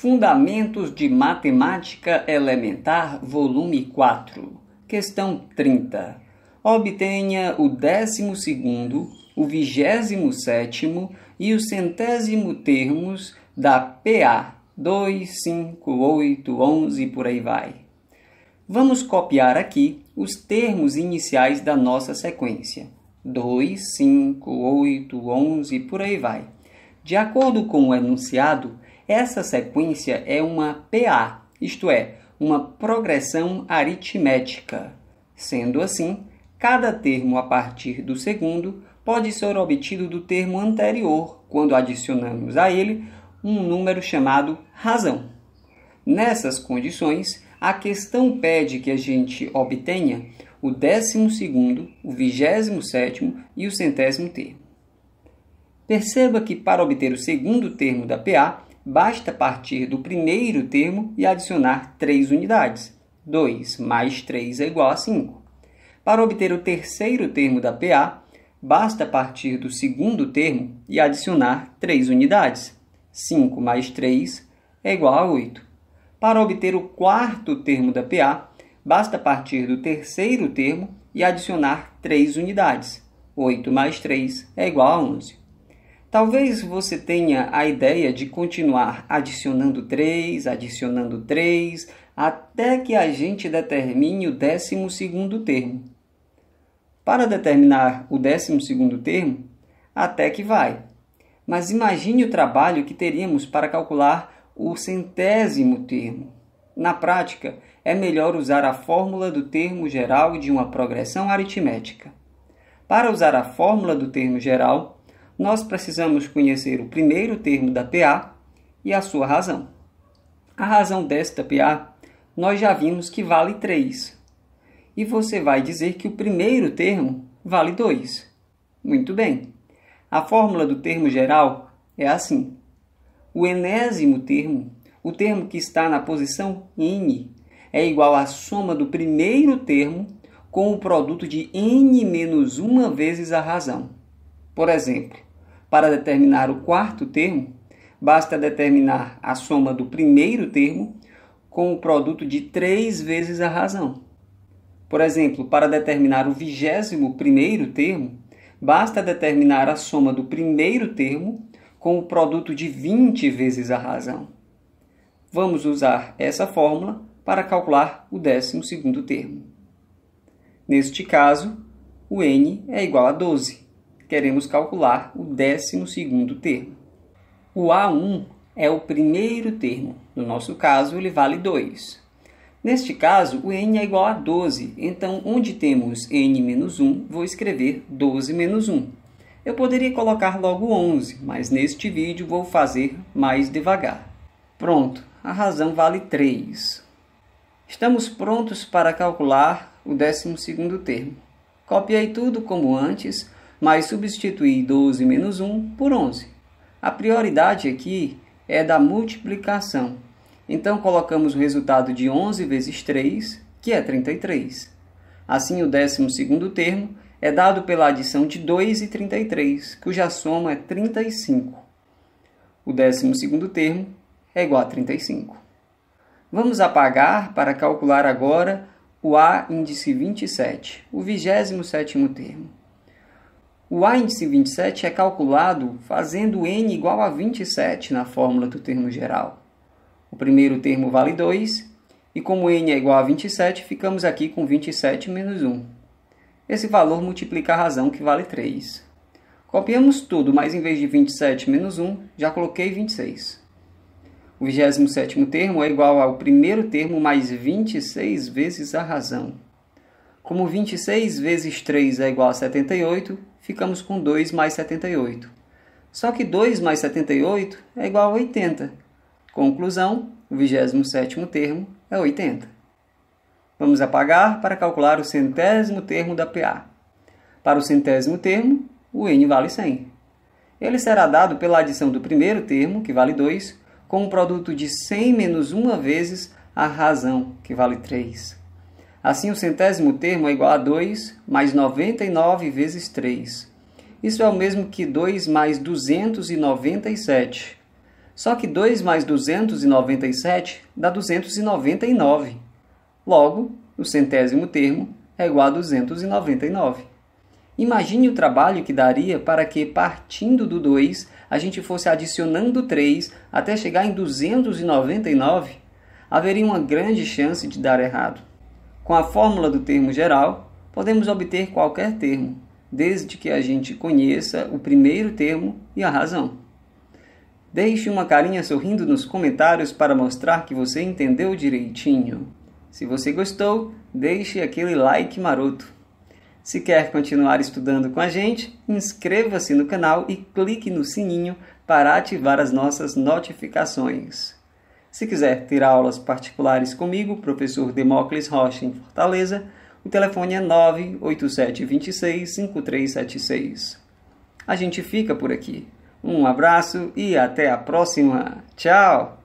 Fundamentos de Matemática Elementar, volume 4, questão 30. Obtenha o 12 o 27 e o centésimo termos da PA 2, 5, 8, 11 e por aí vai. Vamos copiar aqui os termos iniciais da nossa sequência. 2, 5, 8, 11 e por aí vai. De acordo com o enunciado, essa sequência é uma PA, isto é, uma progressão aritmética. Sendo assim, cada termo a partir do segundo pode ser obtido do termo anterior quando adicionamos a ele um número chamado razão. Nessas condições, a questão pede que a gente obtenha o décimo segundo, o vigésimo sétimo e o centésimo termo. Perceba que para obter o segundo termo da PA, basta partir do primeiro termo e adicionar 3 unidades. 2 mais 3 é igual a 5. Para obter o terceiro termo da PA, basta partir do segundo termo e adicionar 3 unidades. 5 mais 3 é igual a 8. Para obter o quarto termo da PA, basta partir do terceiro termo e adicionar 3 unidades. 8 mais 3 é igual a 11. Talvez você tenha a ideia de continuar adicionando três, adicionando três, até que a gente determine o décimo segundo termo. Para determinar o décimo segundo termo, até que vai. Mas imagine o trabalho que teríamos para calcular o centésimo termo. Na prática, é melhor usar a fórmula do termo geral de uma progressão aritmética. Para usar a fórmula do termo geral, nós precisamos conhecer o primeiro termo da PA e a sua razão. A razão desta PA nós já vimos que vale 3. E você vai dizer que o primeiro termo vale 2. Muito bem. A fórmula do termo geral é assim. O enésimo termo, o termo que está na posição n, é igual à soma do primeiro termo com o produto de n menos uma vezes a razão. Por exemplo, para determinar o quarto termo, basta determinar a soma do primeiro termo com o produto de três vezes a razão. Por exemplo, para determinar o vigésimo primeiro termo, basta determinar a soma do primeiro termo com o produto de 20 vezes a razão. Vamos usar essa fórmula para calcular o décimo segundo termo. Neste caso, o n é igual a 12 queremos calcular o 12 termo. O A1 é o primeiro termo, no nosso caso, ele vale 2. Neste caso, o n é igual a 12, então onde temos n menos 1, vou escrever 12 menos 1. Eu poderia colocar logo 11, mas neste vídeo vou fazer mais devagar. Pronto, a razão vale 3. Estamos prontos para calcular o 12º termo. Copiei tudo como antes, mas substituir 12 menos 1 por 11. A prioridade aqui é da multiplicação. Então, colocamos o resultado de 11 vezes 3, que é 33. Assim, o 12º termo é dado pela adição de 2 e 33, cuja soma é 35. O 12º termo é igual a 35. Vamos apagar para calcular agora o A índice 27, o 27º termo. O A índice 27 é calculado fazendo n igual a 27 na fórmula do termo geral. O primeiro termo vale 2, e como n é igual a 27, ficamos aqui com 27 menos 1. Esse valor multiplica a razão, que vale 3. Copiamos tudo, mas em vez de 27 menos 1, já coloquei 26. O 27º termo é igual ao primeiro termo mais 26 vezes a razão. Como 26 vezes 3 é igual a 78, ficamos com 2 mais 78. Só que 2 mais 78 é igual a 80. Conclusão, o 27º termo é 80. Vamos apagar para calcular o centésimo termo da PA. Para o centésimo termo, o n vale 100. Ele será dado pela adição do primeiro termo, que vale 2, com o produto de 100 menos 1 vezes a razão, que vale 3. Assim, o centésimo termo é igual a 2 mais 99 vezes 3. Isso é o mesmo que 2 mais 297. Só que 2 mais 297 dá 299. Logo, o centésimo termo é igual a 299. Imagine o trabalho que daria para que, partindo do 2, a gente fosse adicionando 3 até chegar em 299. Haveria uma grande chance de dar errado. Com a fórmula do termo geral, podemos obter qualquer termo, desde que a gente conheça o primeiro termo e a razão. Deixe uma carinha sorrindo nos comentários para mostrar que você entendeu direitinho. Se você gostou, deixe aquele like maroto. Se quer continuar estudando com a gente, inscreva-se no canal e clique no sininho para ativar as nossas notificações. Se quiser tirar aulas particulares comigo, professor Demócles Rocha, em Fortaleza, o telefone é 987-26-5376. A gente fica por aqui. Um abraço e até a próxima. Tchau!